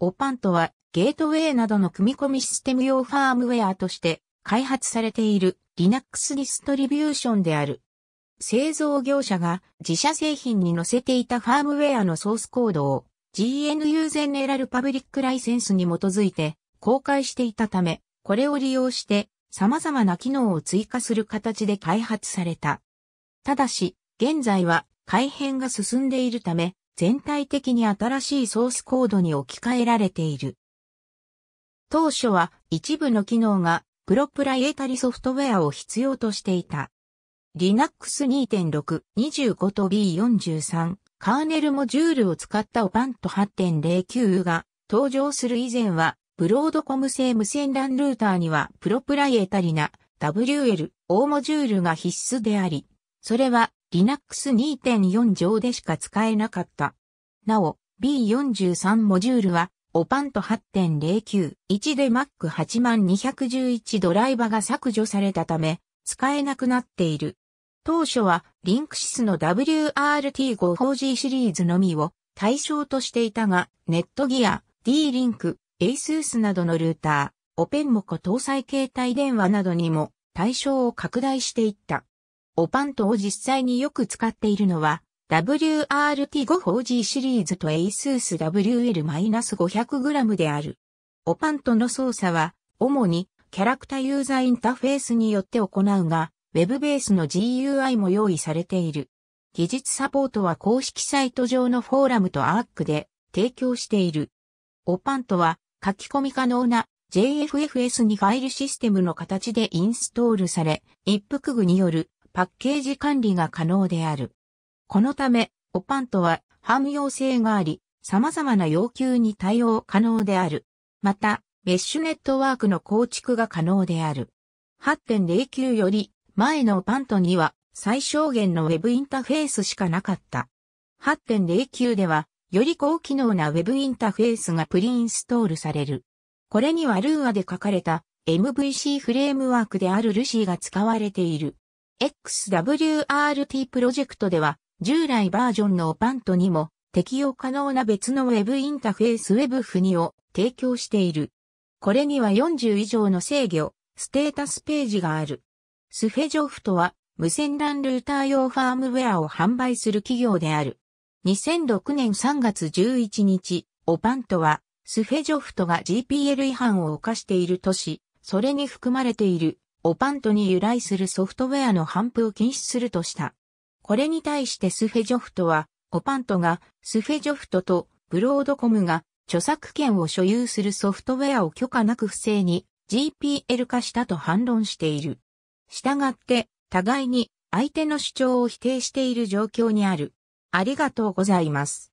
オパントはゲートウェイなどの組み込みシステム用ファームウェアとして開発されている Linux ディストリビューションである。製造業者が自社製品に載せていたファームウェアのソースコードを GNU ゼネラルパブリックライセンスに基づいて公開していたため、これを利用して様々な機能を追加する形で開発された。ただし、現在は改変が進んでいるため、全体的に新しいソースコードに置き換えられている。当初は一部の機能がプロプライエタリソフトウェアを必要としていた。Linux 2.6、25と B43、カーネルモジュールを使った o b a n t 8.09が登場する以前は、ブロードコム製無線 LAN ルーターにはプロプライエタリな WL、O モジュールが必須であり、それは Linux 2.4上でしか使えなかった。なお、B43 モジュールは、オパント8.09、1で Mac 8211ドライバが削除されたため、使えなくなっている。当初は、リンクシスの WRT54G シリーズのみを対象としていたが、ネットギア、D リンク、ASUS などのルーター、オペンモコ搭載携帯電話などにも対象を拡大していった。オパントを実際によく使っているのは、w r t 5 4 g シリーズと ASUS WL-500g である。オパントの操作は、主にキャラクターユーザーインターフェースによって行うが、ウェブベースの GUI も用意されている。技術サポートは公式サイト上のフォーラムとアークで提供している。オパントは書き込み可能な JFFS にファイルシステムの形でインストールされ、一服具によるパッケージ管理が可能である。このため、オパントは汎用性があり、様々な要求に対応可能である。また、メッシュネットワークの構築が可能である。8.09より前のパントには最小限の Web インターフェースしかなかった。8.09ではより高機能な Web インターフェースがプリインストールされる。これには Lua で書かれた MVC フレームワークである l u c が使われている。XWRT プロジェクトでは、従来バージョンのオパントにも適用可能な別の Web インターフェース Web フニを提供している。これには40以上の制御、ステータスページがある。スフェジョフトは無線 LAN ルーター用ファームウェアを販売する企業である。2006年3月11日、オパントはスフェジョフトが GPL 違反を犯しているとし、それに含まれているオパントに由来するソフトウェアの反布を禁止するとした。これに対してスフェジョフトは、オパントがスフェジョフトとブロードコムが著作権を所有するソフトウェアを許可なく不正に GPL 化したと反論している。従って、互いに相手の主張を否定している状況にある。ありがとうございます。